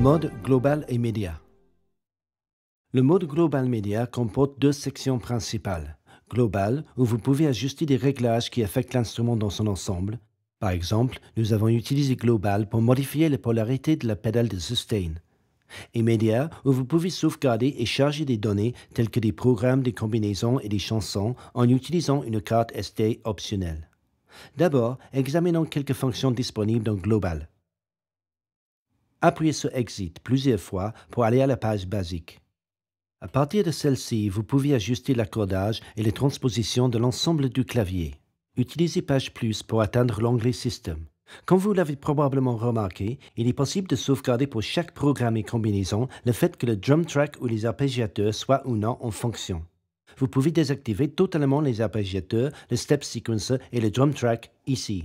Mode global et Média Le mode global média comporte deux sections principales. Global, où vous pouvez ajuster des réglages qui affectent l'instrument dans son ensemble. Par exemple, nous avons utilisé Global pour modifier la polarité de la pédale de sustain. Et Media, où vous pouvez sauvegarder et charger des données telles que des programmes, des combinaisons et des chansons en utilisant une carte SD optionnelle. D'abord, examinons quelques fonctions disponibles dans Global appuyez sur Exit plusieurs fois pour aller à la page basique. À partir de celle-ci, vous pouvez ajuster l'accordage et les transpositions de l'ensemble du clavier. Utilisez Page Plus pour atteindre l'onglet System ». Comme vous l'avez probablement remarqué, il est possible de sauvegarder pour chaque programme et combinaison le fait que le drum track ou les arpégiateurs soient ou non en fonction. Vous pouvez désactiver totalement les arpégiateurs, le step sequencer et le drum track ici.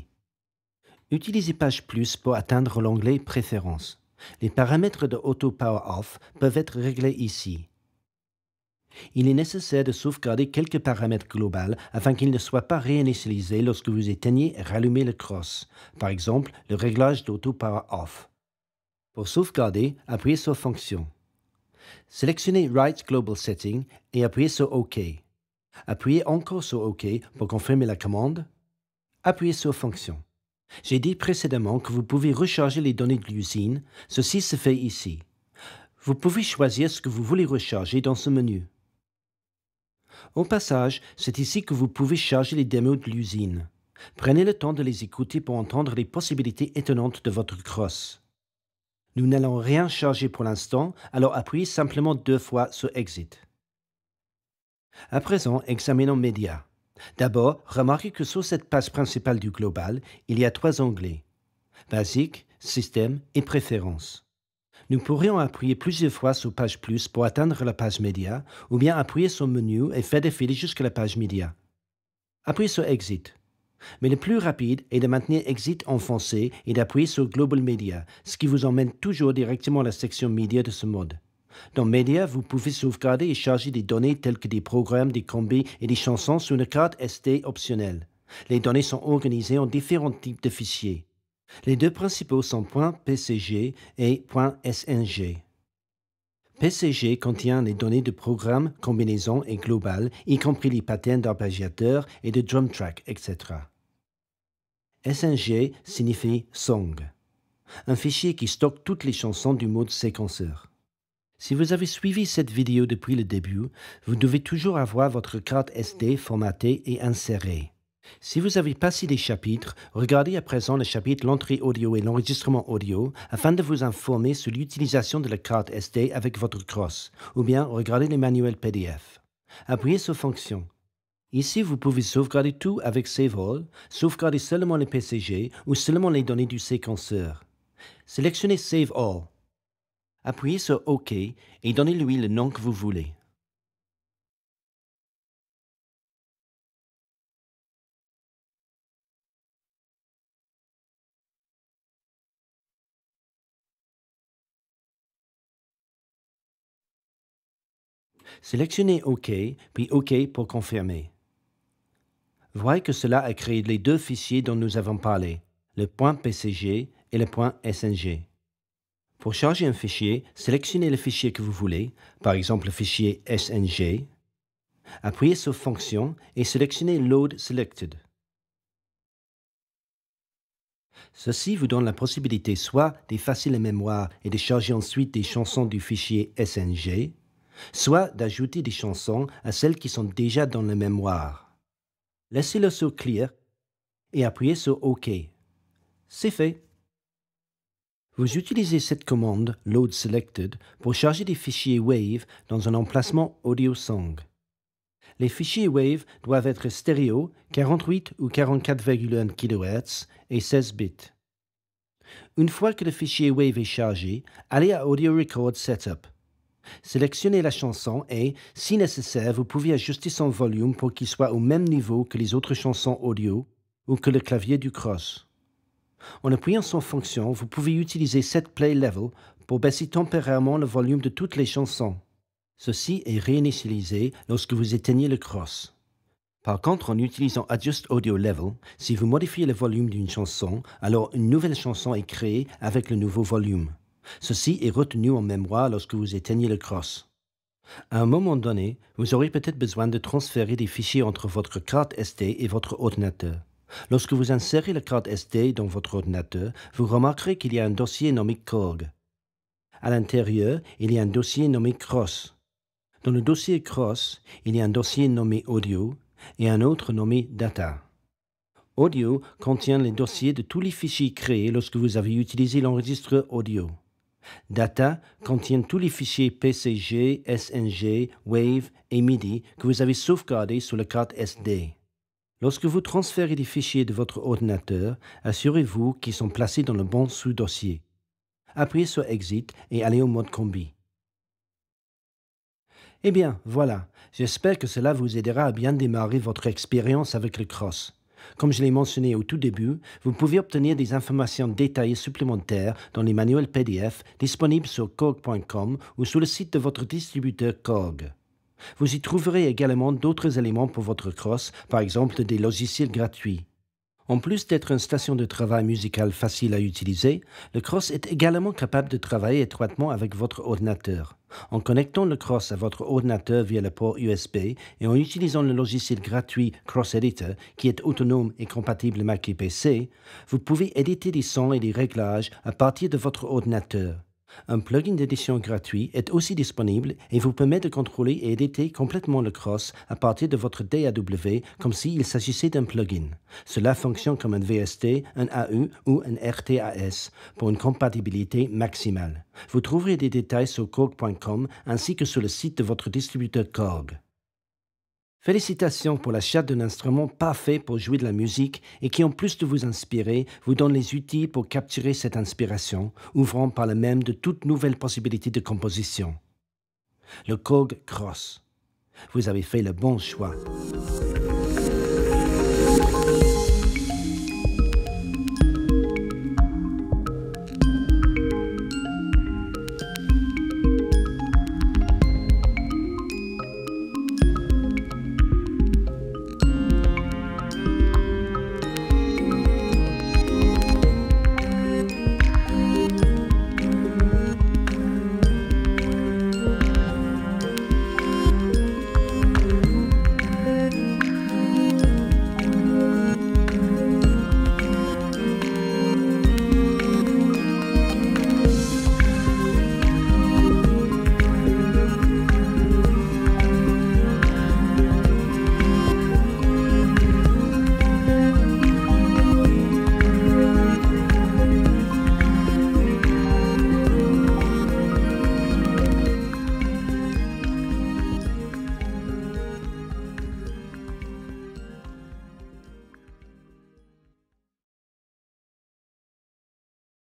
Utilisez Page Plus pour atteindre l'onglet Préférences. Les paramètres de Auto Power Off peuvent être réglés ici. Il est nécessaire de sauvegarder quelques paramètres globaux afin qu'ils ne soient pas réinitialisés lorsque vous éteignez et rallumez le cross, par exemple le réglage d'Auto Power Off. Pour sauvegarder, appuyez sur Fonction. Sélectionnez Write Global Setting et appuyez sur OK. Appuyez encore sur OK pour confirmer la commande. Appuyez sur Fonction. J'ai dit précédemment que vous pouvez recharger les données de l'usine. Ceci se fait ici. Vous pouvez choisir ce que vous voulez recharger dans ce menu. Au passage, c'est ici que vous pouvez charger les démos de l'usine. Prenez le temps de les écouter pour entendre les possibilités étonnantes de votre crosse. Nous n'allons rien charger pour l'instant, alors appuyez simplement deux fois sur Exit. À présent, examinons médias. D'abord, remarquez que sur cette page principale du global, il y a trois onglets. Basique, Système et Préférences. Nous pourrions appuyer plusieurs fois sur Page Plus pour atteindre la page Média, ou bien appuyer sur Menu et faire défiler jusqu'à la page Média. Appuyez sur Exit. Mais le plus rapide est de maintenir Exit enfoncé et d'appuyer sur Global Media, ce qui vous emmène toujours directement à la section Média de ce mode. Dans Media, vous pouvez sauvegarder et charger des données telles que des programmes, des combis et des chansons sur une carte SD optionnelle. Les données sont organisées en différents types de fichiers. Les deux principaux sont .pcg et .sng. PCG contient les données de programme, combinaisons et globales, y compris les patterns d'arpégiateur et de drum track, etc. SNG signifie song, un fichier qui stocke toutes les chansons du mode séquenceur. Si vous avez suivi cette vidéo depuis le début, vous devez toujours avoir votre carte SD formatée et insérée. Si vous avez passé des chapitres, regardez à présent le chapitre L'entrée audio et l'enregistrement audio afin de vous informer sur l'utilisation de la carte SD avec votre cross, ou bien regardez les manuels PDF. Appuyez sur Fonction. Ici, vous pouvez sauvegarder tout avec Save All, sauvegarder seulement les PCG ou seulement les données du séquenceur. Sélectionnez Save All appuyez sur OK et donnez-lui le nom que vous voulez. Sélectionnez OK, puis OK pour confirmer. Voyez que cela a créé les deux fichiers dont nous avons parlé, le point .pcg et le point .sng. Pour charger un fichier, sélectionnez le fichier que vous voulez, par exemple le fichier SNG. Appuyez sur Fonction et sélectionnez Load Selected. Ceci vous donne la possibilité soit d'effacer la mémoire et de charger ensuite des chansons du fichier SNG, soit d'ajouter des chansons à celles qui sont déjà dans la mémoire. Laissez-le sur Clear et appuyez sur OK. C'est fait. Vous utilisez cette commande load selected pour charger des fichiers Wave dans un emplacement audio Song. Les fichiers Wave doivent être stéréo 48 ou 44,1 kHz et 16 bits. Une fois que le fichier Wave est chargé, allez à Audio Record Setup. Sélectionnez la chanson et, si nécessaire, vous pouvez ajuster son volume pour qu'il soit au même niveau que les autres chansons audio ou que le clavier du cross. En appuyant sur fonction, vous pouvez utiliser Set play level pour baisser temporairement le volume de toutes les chansons. Ceci est réinitialisé lorsque vous éteignez le cross. Par contre, en utilisant Adjust Audio Level, si vous modifiez le volume d'une chanson, alors une nouvelle chanson est créée avec le nouveau volume. Ceci est retenu en mémoire lorsque vous éteignez le cross. À un moment donné, vous aurez peut-être besoin de transférer des fichiers entre votre carte SD et votre ordinateur. Lorsque vous insérez la carte SD dans votre ordinateur, vous remarquerez qu'il y a un dossier nommé Corg. À l'intérieur, il y a un dossier nommé CROSS. Dans le dossier CROSS, il y a un dossier nommé Audio et un autre nommé Data. Audio contient les dossiers de tous les fichiers créés lorsque vous avez utilisé l'enregistreur audio. Data contient tous les fichiers PCG, SNG, WAVE et MIDI que vous avez sauvegardés sur la carte SD. Lorsque vous transférez des fichiers de votre ordinateur, assurez-vous qu'ils sont placés dans le bon sous-dossier. Appuyez sur Exit et allez au mode combi. Eh bien, voilà. J'espère que cela vous aidera à bien démarrer votre expérience avec le cross. Comme je l'ai mentionné au tout début, vous pouvez obtenir des informations détaillées supplémentaires dans les manuels PDF disponibles sur korg.com ou sur le site de votre distributeur Korg. Vous y trouverez également d'autres éléments pour votre cross, par exemple des logiciels gratuits. En plus d'être une station de travail musicale facile à utiliser, le Cross est également capable de travailler étroitement avec votre ordinateur. En connectant le Cross à votre ordinateur via le port USB et en utilisant le logiciel gratuit Cross Editor, qui est autonome et compatible Mac et PC, vous pouvez éditer des sons et des réglages à partir de votre ordinateur. Un plugin d'édition gratuit est aussi disponible et vous permet de contrôler et éditer complètement le cross à partir de votre DAW comme s'il s'agissait d'un plugin. Cela fonctionne comme un VST, un AU ou un RTAS pour une compatibilité maximale. Vous trouverez des détails sur Korg.com ainsi que sur le site de votre distributeur Korg. Félicitations pour l'achat d'un instrument parfait pour jouer de la musique et qui, en plus de vous inspirer, vous donne les outils pour capturer cette inspiration, ouvrant par le même de toutes nouvelles possibilités de composition. Le Kog Cross. Vous avez fait le bon choix.